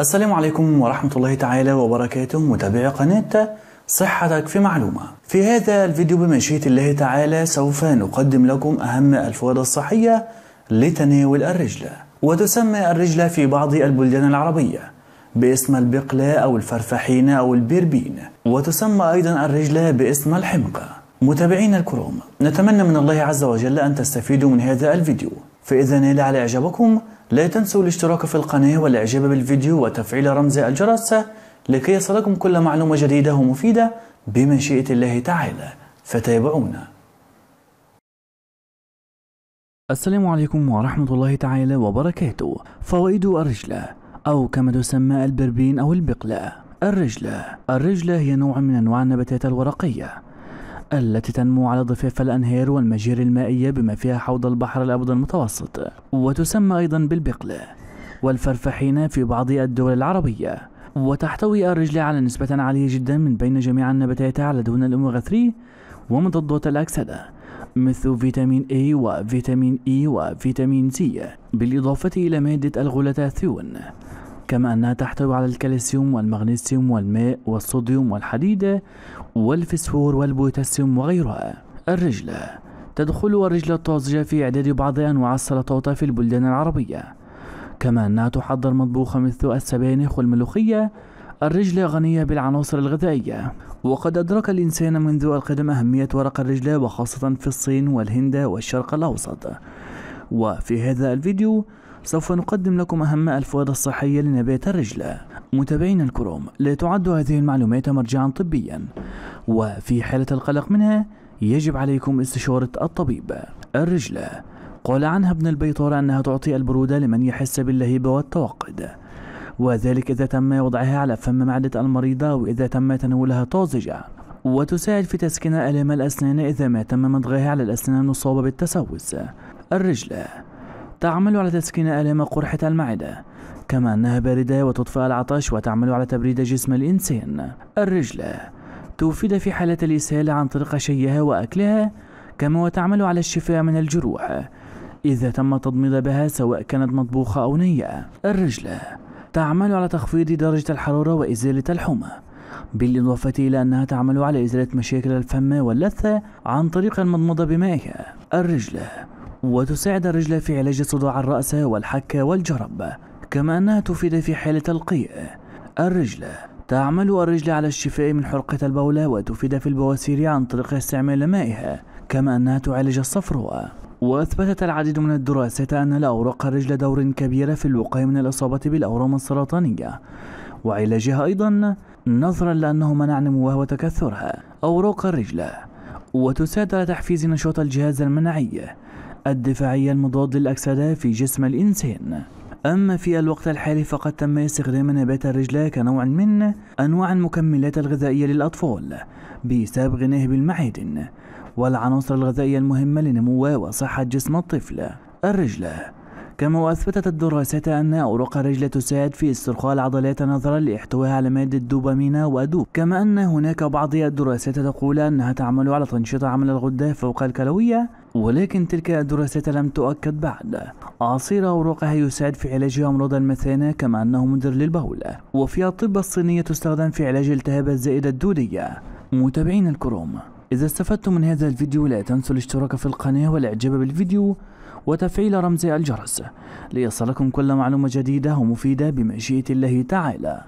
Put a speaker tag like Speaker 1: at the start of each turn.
Speaker 1: السلام عليكم ورحمة الله تعالى وبركاته متابعي قناة صحتك في معلومة في هذا الفيديو بمشيئة الله تعالى سوف نقدم لكم أهم الفوائد الصحية لتناول الرجل وتسمى الرجل في بعض البلدان العربية باسم البقلة أو الفرفحينة أو البربين وتسمى أيضا الرجل باسم الحمقى متابعينا الكرام نتمنى من الله عز وجل أن تستفيدوا من هذا الفيديو فإذا نال على إعجابكم لا تنسوا الاشتراك في القناة والإعجاب بالفيديو وتفعيل رمز الجرس لكي يصلكم كل معلومة جديدة ومفيدة بمشيئة الله تعالى فتابعونا السلام عليكم ورحمة الله تعالى وبركاته فوائد الرجلة أو كما تسمى البربين أو البقلة الرجلة الرجلة هي نوع من أنواع النباتات الورقية التي تنمو على ضفاف الأنهار والمجاري المائية بما فيها حوض البحر الأبيض المتوسط وتسمى أيضا بالبقلة والفرفحينة في بعض الدول العربية وتحتوي الرجل على نسبة عالية جدا من بين جميع النباتات على دون الأوميغا 3 ومضادات الأكسدة مثل فيتامين A وفيتامين E وفيتامين C بالإضافة إلى مادة الغلوتاثيون كما أنها تحتوي على الكالسيوم والمغنيسيوم والماء والصوديوم والحديد والفسفور والبوتاسيوم وغيرها الرجلة تدخل الرجل الطازجة في إعداد بعض أنواع السلطات في البلدان العربية كما أنها تحضر مطبوخة مثل السبانخ والملوخية الرجل غنية بالعناصر الغذائية وقد أدرك الإنسان منذ القدم أهمية ورق الرجل وخاصة في الصين والهند والشرق الأوسط وفي هذا الفيديو سوف نقدم لكم أهم الفوائد الصحية لنبات الرجلة متابعين الكروم لا تعد هذه المعلومات مرجعا طبيا وفي حالة القلق منها يجب عليكم استشارة الطبيب الرجلة قال عنها ابن البيطار أنها تعطي البرودة لمن يحس باللهيب والتوقد وذلك إذا تم وضعها على فم معدة المريضة وإذا تم تناولها طازجة وتساعد في تسكين آلام الأسنان إذا ما تم مضغها على الأسنان المصابة بالتسوس الرجلة تعمل على تسكين آلام قرحة المعدة كما أنها باردة وتطفئ العطش وتعمل على تبريد جسم الإنسان الرجلة تفيد في حالة الإسهال عن طريق شيها وأكلها كما وتعمل على الشفاء من الجروح إذا تم تضميد بها سواء كانت مطبوخة أو نية الرجلة تعمل على تخفيض درجة الحرارة وإزالة الحمى بالإضافة إلى أنها تعمل على إزالة مشاكل الفم واللثة عن طريق المضمضة بمائها الرجلة وتساعد الرجل في علاج صداع الرأس والحكة والجرب كما أنها تفيد في حالة القيء الرجل تعمل الرجل على الشفاء من حرقة البولة وتفيد في البواسير عن طريق استعمال مائها كما أنها تعالج الصفروة وأثبتت العديد من الدراسات أن لأوراق الرجل دور كبير في الوقاية من الإصابة بالأورام السرطانية وعلاجها أيضا نظرا لأنه منع نموها وتكثرها أوراق الرجل وتساعد على تحفيز نشاط الجهاز المناعي الدفاعية المضاد للأكسدة في جسم الإنسان أما في الوقت الحالي فقد تم استخدام نبات الرجلة كنوع من أنواع المكملات الغذائية للأطفال بسبب غناه بالمعادن والعناصر الغذائية المهمة لنمو وصحة جسم الطفل الرجلة كما وأثبتت الدراسات أن أوراق الرجل تساعد في استرخاء العضلات نظرا لاحتوائها على مادة دوبامين ودوب كما أن هناك بعض الدراسات تقول أنها تعمل على تنشيط عمل الغدة فوق الكلوية ولكن تلك الدراسات لم تؤكد بعد عصير أوراقها يساعد في علاج أمراض المثانة كما أنه مدر للبول وفي الطب الصينية تستخدم في علاج التهاب الزائدة الدودية متابعين الكروم إذا استفدتم من هذا الفيديو لا تنسوا الاشتراك في القناة والإعجاب بالفيديو وتفعيل رمز الجرس ليصلكم كل معلومة جديدة ومفيدة بمشيئة الله تعالى